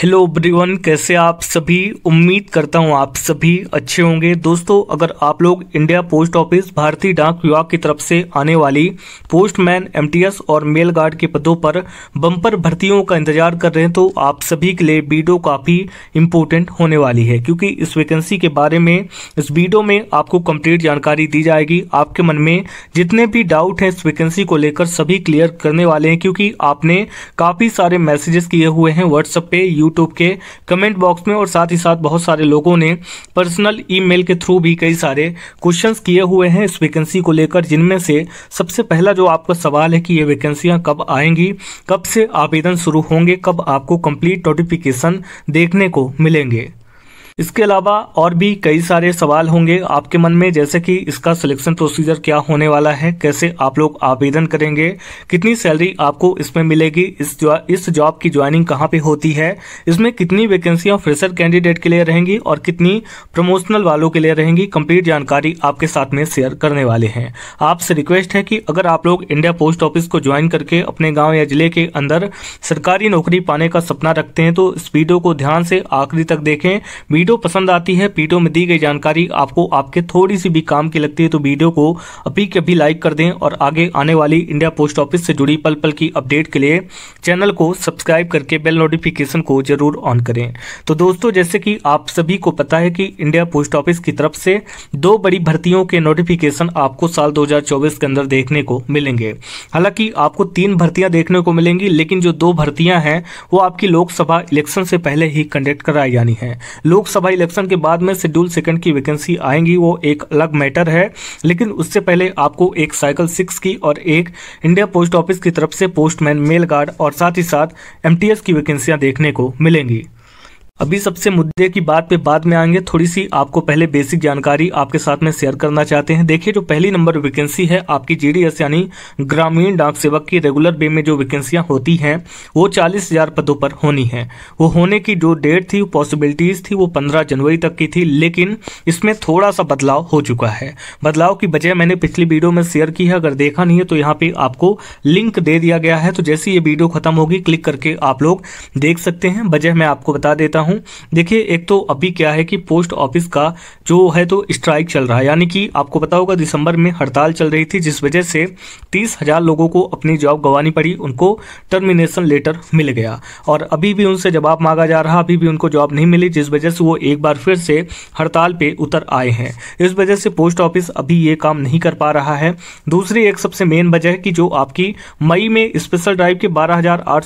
hello everyone कैसे आप सभी उम्मीद करता हूं आप सभी अच्छे होंगे दोस्तों अगर आप लोग इंडिया पोस्ट ऑफिस भारतीय डाक विभाग की तरफ से आने वाली पोस्टमैन एमटीएस और मेल गार्ड के पदों पर बम्पर भर्तियों का इंतजार कर रहे हैं तो आप सभी के लिए वीडियो काफ़ी इम्पोर्टेंट होने वाली है क्योंकि इस वैकेंसी के बारे में इस वीडियो में आपको कम्प्लीट जानकारी दी जाएगी आपके मन में जितने भी डाउट हैं इस वैकेंसी को लेकर सभी क्लियर करने वाले हैं क्योंकि आपने काफ़ी सारे मैसेजेस किए हुए हैं व्हाट्सएप पे यू यूट्यूब के कमेंट बॉक्स में और साथ ही साथ बहुत सारे लोगों ने पर्सनल ईमेल के थ्रू भी कई सारे क्वेश्चंस किए हुए हैं इस वैकेंसी को लेकर जिनमें से सबसे पहला जो आपका सवाल है कि ये वैकेंसियाँ कब आएंगी कब से आवेदन शुरू होंगे कब आपको कंप्लीट नोटिफिकेशन देखने को मिलेंगे इसके अलावा और भी कई सारे सवाल होंगे आपके मन में जैसे कि इसका सिलेक्शन प्रोसीजर क्या होने वाला है कैसे आप लोग आवेदन करेंगे कितनी सैलरी आपको इसमें मिलेगी इस जॉब की ज्वाइनिंग कहाँ पे होती है इसमें कितनी वैकेंसियाँ फ्रेशर कैंडिडेट के लिए रहेंगी और कितनी प्रमोशनल वालों के लिए रहेंगी कम्प्लीट जानकारी आपके साथ में शेयर करने वाले हैं आपसे रिक्वेस्ट है कि अगर आप लोग इंडिया पोस्ट ऑफिस को ज्वाइन करके अपने गाँव या जिले के अंदर सरकारी नौकरी पाने का सपना रखते हैं तो इस वीडियो को ध्यान से आखिरी तक देखें वीडियो पसंद आती है वीडियो में दी गई जानकारी आपको आपके थोड़ी सी भी काम की लगती है तो वीडियो को अभी के अभी लाइक कर दें और आगे आने वाली इंडिया पोस्ट ऑफिस से जुड़ी पल पल की अपडेट के लिए चैनल को सब्सक्राइब करके बेल नोटिफिकेशन को जरूर ऑन करें तो दोस्तों जैसे कि आप सभी को पता है कि इंडिया पोस्ट ऑफिस की तरफ से दो बड़ी भर्तियों के नोटिफिकेशन आपको साल दो के अंदर देखने को मिलेंगे हालांकि आपको तीन भर्तियां देखने को मिलेंगी लेकिन जो दो भर्तियां हैं वो आपकी लोकसभा इलेक्शन से पहले ही कंडक्ट कराई जानी है लोकसभा लोकसभा इलेक्शन के बाद में शेड्यूल सेकंड की वैकेंसी आएंगी वो एक अलग मैटर है लेकिन उससे पहले आपको एक साइकिल सिक्स की और एक इंडिया पोस्ट ऑफिस की तरफ से पोस्टमैन मेल गार्ड और साथ ही साथ एमटीएस की वैकेंसियां देखने को मिलेंगी अभी सबसे मुद्दे की बात पे बाद में आएंगे थोड़ी सी आपको पहले बेसिक जानकारी आपके साथ में शेयर करना चाहते हैं देखिए जो पहली नंबर वैकेंसी है आपकी जीडीएस यानी ग्रामीण डाक सेवक की रेगुलर बे में जो वैकेंसियां होती हैं वो चालीस हजार पदों पर होनी है वो होने की जो डेट थी पॉसिबिलिटीज थी वो पंद्रह जनवरी तक की थी लेकिन इसमें थोड़ा सा बदलाव हो चुका है बदलाव की वजह मैंने पिछली वीडियो में शेयर की है अगर देखा नहीं है तो यहाँ पे आपको लिंक दे दिया गया है तो जैसी ये वीडियो खत्म होगी क्लिक करके आप लोग देख सकते हैं वजह मैं आपको बता देता हूँ हूँ देखिए एक तो अभी क्या है कि पोस्ट ऑफिस का जो है तो स्ट्राइक चल रहा है यानी कि आपको पता होगा दिसंबर में हड़ताल चल रही थी जिस वजह से तीस हज़ार लोगों को अपनी जॉब गंवानी पड़ी उनको टर्मिनेशन लेटर मिल गया और अभी भी उनसे जवाब मांगा जा रहा अभी भी उनको जॉब नहीं मिली जिस वजह से वो एक बार फिर से हड़ताल पर उतर आए हैं इस वजह से पोस्ट ऑफिस अभी ये काम नहीं कर पा रहा है दूसरी एक सबसे मेन वजह है कि जो आपकी मई में स्पेशल ड्राइव के बारह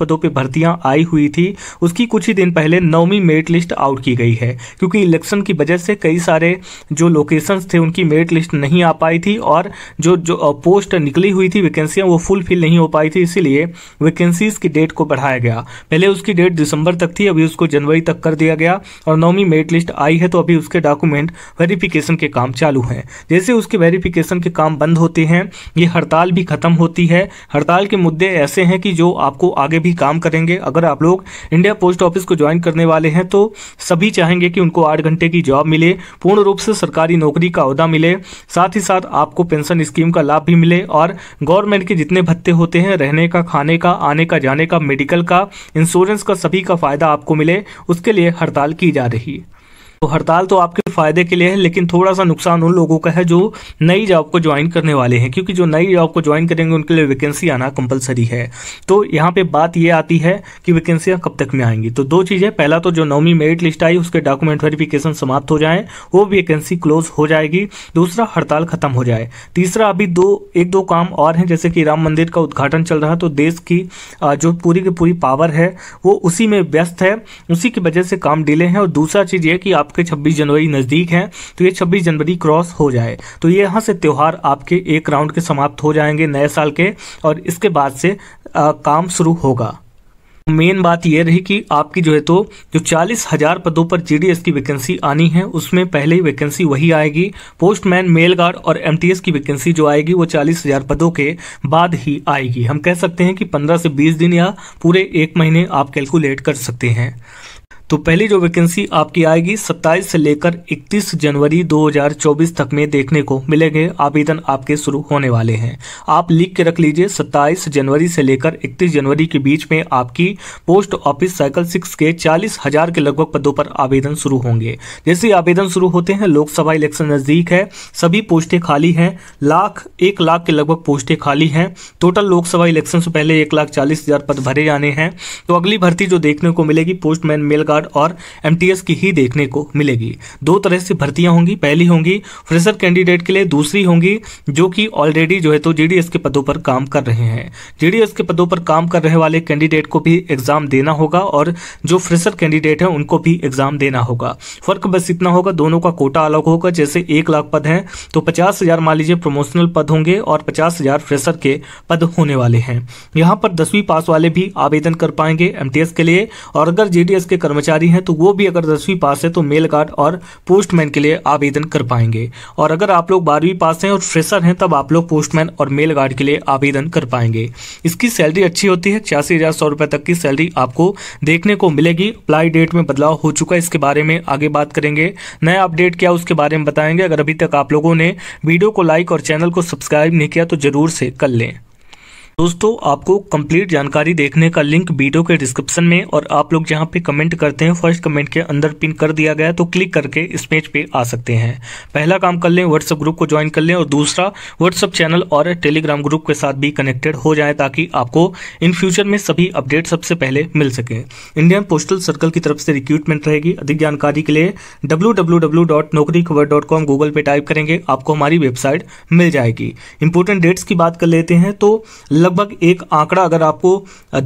पदों पर भर्तियां आई हुई थी उसकी कुछ ही दिन पहले लिए नौवीं मेरिट लिस्ट आउट की गई है क्योंकि इलेक्शन की वजह से कई सारे जो लोकेशंस थे उनकी मेरिट लिस्ट नहीं आ पाई थी और जो जो पोस्ट निकली हुई थी वैकेंसियाँ वो फुलफिल नहीं हो पाई थी इसीलिए वैकेंसीज़ की डेट को बढ़ाया गया पहले उसकी डेट दिसंबर तक थी अभी उसको जनवरी तक कर दिया गया और नौवीं मेरिट लिस्ट आई है तो अभी उसके डॉक्यूमेंट वेरिफिकेशन के काम चालू हैं जैसे उसके वेरिफिकेशन के काम बंद होते हैं ये हड़ताल भी खत्म होती है हड़ताल के मुद्दे ऐसे हैं कि जो आपको आगे भी काम करेंगे अगर आप लोग इंडिया पोस्ट ऑफिस को ज्वाइन करने वाले हैं तो सभी चाहेंगे कि उनको आठ घंटे की जॉब मिले पूर्ण रूप से सरकारी नौकरी का अहदा मिले साथ ही साथ आपको पेंशन स्कीम का लाभ भी मिले और गवर्नमेंट के जितने भत्ते होते हैं रहने का खाने का आने का जाने का मेडिकल का इंश्योरेंस का सभी का फ़ायदा आपको मिले उसके लिए हड़ताल की जा रही है तो हड़ताल तो आपके फायदे के लिए है लेकिन थोड़ा सा नुकसान उन लोगों का है जो नई जॉब को ज्वाइन करने वाले हैं क्योंकि जो नई जॉब को ज्वाइन करेंगे उनके लिए वैकेंसी आना कंपलसरी है तो यहाँ पे बात ये आती है कि वैकेंसियाँ कब तक में आएंगी तो दो चीज़ें पहला तो जो नौवीं मेरिट लिस्ट आई उसके डॉक्यूमेंट वेरिफिकेशन समाप्त हो जाए वो वैकेंसी क्लोज हो जाएगी दूसरा हड़ताल खत्म हो जाए तीसरा अभी दो एक दो काम और हैं जैसे कि राम मंदिर का उद्घाटन चल रहा है तो देश की जो पूरी की पूरी पावर है वो उसी में व्यस्त है उसी की वजह से काम डिले हैं और दूसरा चीज़ ये कि आप आपके 26 जनवरी नज़दीक हैं तो ये 26 जनवरी क्रॉस हो जाए तो ये यहाँ से त्यौहार आपके एक राउंड के समाप्त हो जाएंगे नए साल के और इसके बाद से आ, काम शुरू होगा मेन बात यह रही कि आपकी जो है तो जो चालीस हजार पदों पर जीडीएस की वैकेंसी आनी है उसमें पहले ही वैकेंसी वही आएगी पोस्टमैन मेल गार्ड और एमटीएस की वैकेंसी जो आएगी वो चालीस हजार पदों के बाद ही आएगी हम कह सकते हैं कि पंद्रह से बीस दिन या पूरे एक महीने आप कैलकुलेट कर सकते हैं तो पहली जो वैकेंसी आपकी आएगी 27 से लेकर 31 जनवरी 2024 तक में देखने को मिलेंगे आवेदन आपके शुरू होने वाले हैं आप लिख के रख लीजिए 27 जनवरी से लेकर 31 जनवरी के बीच में आपकी पोस्ट ऑफिस साइकिल सिक्स के चालीस हजार के लगभग पदों पर आवेदन शुरू होंगे जैसे ही आवेदन शुरू होते हैं लोकसभा इलेक्शन नजदीक है सभी पोस्टें खाली हैं लाख एक लाख के लगभग पोस्टें खाली हैं टोटल लोकसभा इलेक्शन से पहले एक लाख चालीस हजार पद भरे जाने हैं तो अगली भर्ती जो देखने को मिलेगी पोस्टमैन मेल का गार्ड और एमटीएस की ही देखने को मिलेगी दो तरह से भर्तियां होंगी पहली होंगी फ्रेशर कैंडिडेट के लिए दूसरी होंगी जो कि ऑलरेडी जो है तो जीडीएस के पदों पर काम कर रहे हैं जीडीएस के पदों पर काम कर रहे वाले कैंडिडेट को भी एग्जाम देना होगा और जो फ्रेशर कैंडिडेट है उनको भी एग्जाम देना होगा फर्क बस इतना होगा दोनों का कोटा अलग होगा जैसे एक लाख पद हैं तो पचास हजार मान लीजिए प्रमोशनल पद होंगे और पचास हजार फ्रेशर के पद होने वाले हैं यहां पर दसवीं पास वाले भी आवेदन कर पाएंगे एमटीएस के लिए और अगर जीडीएस के कर्मचारी कर्मचारी हैं तो वो भी अगर दसवीं पास है तो मेल गार्ड और पोस्टमैन के लिए आवेदन कर पाएंगे और अगर आप लोग बारहवीं पास हैं और फ्रेशर हैं तब आप लोग पोस्टमैन और मेल गार्ड के लिए आवेदन कर पाएंगे इसकी सैलरी अच्छी होती है छियासी हज़ार सौ रुपये तक की सैलरी आपको देखने को मिलेगी अप्लाई डेट में बदलाव हो चुका है इसके बारे में आगे बात करेंगे नया अपडेट क्या उसके बारे में बताएंगे अगर अभी तक आप लोगों ने वीडियो को लाइक और चैनल को सब्सक्राइब नहीं किया तो ज़रूर से कर लें दोस्तों आपको कंप्लीट जानकारी देखने का लिंक वीडियो के डिस्क्रिप्शन में और आप लोग जहां पे कमेंट करते हैं फर्स्ट कमेंट के अंदर पिन कर दिया गया तो क्लिक करके इस पेज पे आ सकते हैं पहला काम कर लें व्हाट्सएप ग्रुप को ज्वाइन कर लें और दूसरा व्हाट्सअप चैनल और टेलीग्राम ग्रुप के साथ भी कनेक्टेड हो जाए ताकि आपको इन फ्यूचर में सभी अपडेट सबसे पहले मिल सके इंडियन पोस्टल सर्कल की तरफ से रिक्रूटमेंट रहेगी अधिक जानकारी के लिए डब्ल्यू गूगल पे टाइप करेंगे आपको हमारी वेबसाइट मिल जाएगी इंपॉर्टेंट डेट्स की बात कर लेते हैं तो लगभग एक आंकड़ा अगर आपको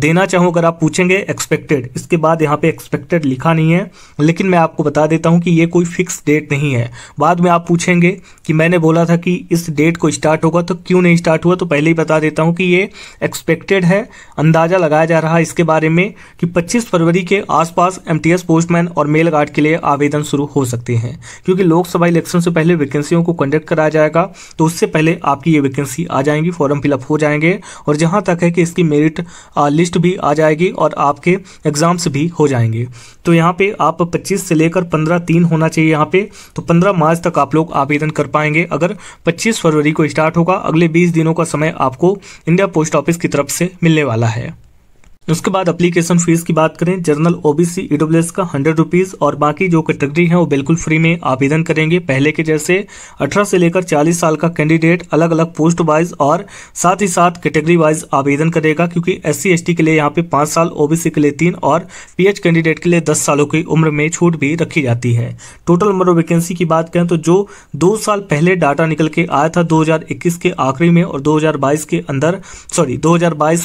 देना चाहो अगर आप पूछेंगे एक्सपेक्टेड इसके बाद यहाँ पे एक्सपेक्टेड लिखा नहीं है लेकिन मैं आपको बता देता हूँ कि ये कोई फिक्स डेट नहीं है बाद में आप पूछेंगे कि मैंने बोला था कि इस डेट को स्टार्ट होगा तो क्यों नहीं स्टार्ट हुआ तो पहले ही बता देता हूँ कि ये एक्सपेक्टेड है अंदाज़ा लगाया जा रहा है इसके बारे में कि पच्चीस फरवरी के आसपास एम पोस्टमैन और मेल गार्ड के लिए आवेदन शुरू हो सकते हैं क्योंकि लोकसभा इलेक्शन से पहले वैकेंसियों को कंडक्ट कराया जाएगा तो उससे पहले आपकी ये वैकेंसी आ जाएंगी फॉर्म फिलअप हो जाएंगे और और जहाँ तक है कि इसकी मेरिट लिस्ट भी आ जाएगी और आपके एग्ज़ाम्स भी हो जाएंगे तो यहाँ पे आप 25 से लेकर 15 तीन होना चाहिए यहाँ पे तो 15 मार्च तक आप लोग आवेदन कर पाएंगे अगर 25 फरवरी को स्टार्ट होगा अगले 20 दिनों का समय आपको इंडिया पोस्ट ऑफिस की तरफ से मिलने वाला है उसके बाद एप्लीकेशन फीस की बात करें जनरल ओबीसी ईडब्ल्यूएस का हंड्रेड रुपीज़ और बाकी जो कैटेगरी है वो बिल्कुल फ्री में आवेदन करेंगे पहले के जैसे 18 से लेकर 40 साल का कैंडिडेट अलग अलग पोस्ट वाइज और साथ ही साथ कैटेगरी वाइज आवेदन करेगा क्योंकि एस सी के लिए यहाँ पे पांच साल ओबीसी के लिए तीन और पी कैंडिडेट के लिए दस सालों की उम्र में छूट भी रखी जाती है टोटल नंबर ऑफ वैकेंसी की बात करें तो जो दो साल पहले डाटा निकल के आया था दो के आखिरी में और दो के अंदर सॉरी दो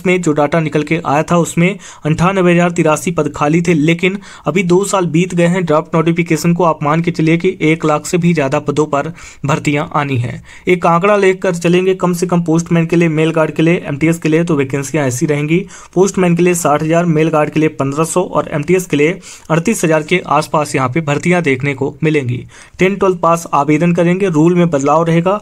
में जो डाटा निकल के आया था उसमें अंठानबे हज़ार तिरासी पद खाली थे लेकिन अभी दो साल बीत गए हैं ड्राफ्ट नोटिफिकेशन को आप मान के चलिए कि एक लाख से भी ज़्यादा पदों पर भर्तियां आनी है एक आंकड़ा लेकर चलेंगे कम से कम पोस्टमैन के लिए मेल गार्ड के लिए एम के लिए तो वैकेंसियां ऐसी रहेंगी पोस्टमैन के लिए साठ मेल गार्ड के लिए पंद्रह और एम के लिए अड़तीस के आसपास यहाँ पे भर्तियां देखने को मिलेंगी टेन ट्वेल्थ पास आवेदन करेंगे रूल में बदलाव रहेगा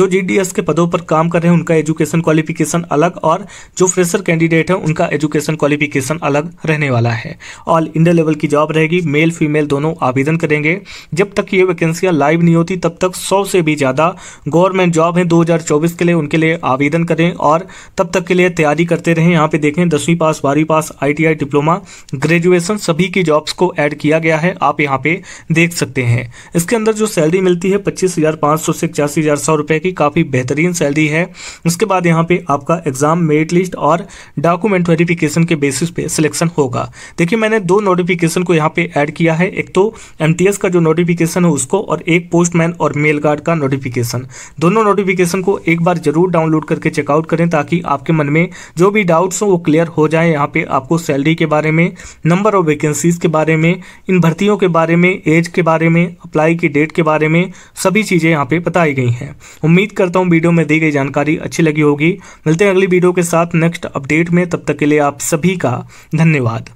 जो जीडीएस के पदों पर काम कर रहे हैं उनका एजुकेशन क्वालिफिकेशन अलग और जो फ्रेशर कैंडिडेट है उनका एजुकेशन एजुकेशन क्वालिफिकेशन अलग रहने वाला है ऑल इंडिया लेवल की जॉब रहेगी मेल फीमेल दोनों आवेदन करेंगे जब तक ये वैकेंसियाँ लाइव नहीं होती तब तक सौ से भी ज़्यादा गवर्नमेंट जॉब हैं दो के लिए उनके लिए आवेदन करें और तब तक के लिए तैयारी करते रहें यहाँ पर देखें दसवीं पास बारहवीं पास आई डिप्लोमा ग्रेजुएशन सभी की जॉब्स को ऐड किया गया है आप यहाँ पर देख सकते हैं इसके अंदर जो सैलरी मिलती है पच्चीस हज़ार पाँच सौ से इक्यासी हज़ार सौ रुपये की काफ़ी बेहतरीन सैलरी है उसके बाद यहाँ पे आपका एग्ज़ाम मेरिट लिस्ट और डॉक्यूमेंट वेरिफिकेशन नोटिफिकेशन के बेसिस पे सिलेक्शन होगा देखिए मैंने दो नोटिफिकेशन को यहाँ पे ऐड किया है एक तो एम का जो नोटिफिकेशन है उसको और एक पोस्टमैन और मेल गार्ड का नोटिफिकेशन दोनों नोटिफिकेशन को एक बार जरूर डाउनलोड करके चेकआउट करें ताकि आपके मन में जो भी डाउट्स हों वो क्लियर हो जाए यहाँ पे आपको सैलरी के बारे में नंबर ऑफ वैकेंसीज के बारे में इन भर्तियों के बारे में एज के बारे में अप्लाई की डेट के बारे में सभी चीज़ें यहाँ पे बताई गई हैं उम्मीद करता हूँ वीडियो में दी गई जानकारी अच्छी लगी होगी मिलते हैं अगली वीडियो के साथ नेक्स्ट अपडेट में तब तक के लिए आप सभी का धन्यवाद